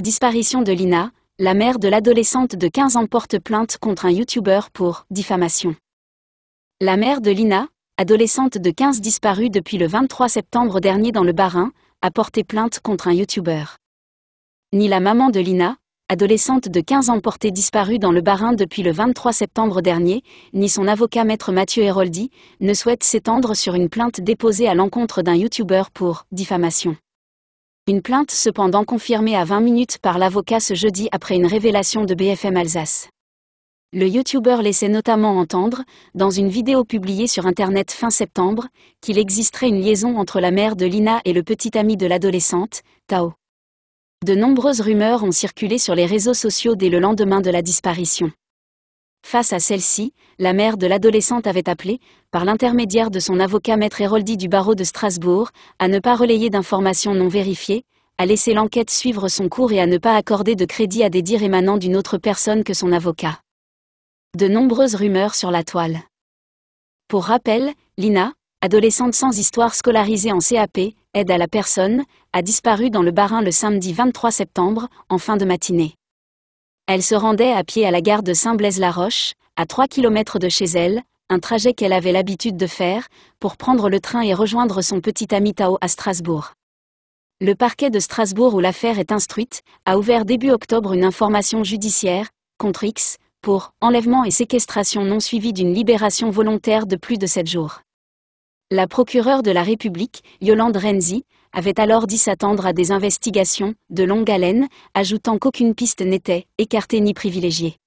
Disparition de Lina, la mère de l'adolescente de 15 ans porte plainte contre un YouTuber pour diffamation. La mère de Lina, adolescente de 15 disparue depuis le 23 septembre dernier dans le bas a porté plainte contre un YouTuber. Ni la maman de Lina, adolescente de 15 ans portée disparue dans le bas depuis le 23 septembre dernier, ni son avocat maître Mathieu Héroldi, ne souhaitent s'étendre sur une plainte déposée à l'encontre d'un youtubeur pour diffamation. Une plainte cependant confirmée à 20 minutes par l'avocat ce jeudi après une révélation de BFM Alsace. Le youtubeur laissait notamment entendre, dans une vidéo publiée sur Internet fin septembre, qu'il existerait une liaison entre la mère de Lina et le petit ami de l'adolescente, Tao. De nombreuses rumeurs ont circulé sur les réseaux sociaux dès le lendemain de la disparition. Face à celle-ci, la mère de l'adolescente avait appelé, par l'intermédiaire de son avocat maître Héroldi du barreau de Strasbourg, à ne pas relayer d'informations non vérifiées, à laisser l'enquête suivre son cours et à ne pas accorder de crédit à des dires émanant d'une autre personne que son avocat. De nombreuses rumeurs sur la toile. Pour rappel, Lina, adolescente sans histoire scolarisée en CAP, aide à la personne, a disparu dans le Barin le samedi 23 septembre, en fin de matinée. Elle se rendait à pied à la gare de Saint-Blaise-la-Roche, à 3 km de chez elle, un trajet qu'elle avait l'habitude de faire, pour prendre le train et rejoindre son petit ami Tao à Strasbourg. Le parquet de Strasbourg où l'affaire est instruite, a ouvert début octobre une information judiciaire, contre X, pour enlèvement et séquestration non suivie d'une libération volontaire de plus de 7 jours. La procureure de la République, Yolande Renzi, avait alors dit s'attendre à des investigations de longue haleine, ajoutant qu'aucune piste n'était écartée ni privilégiée.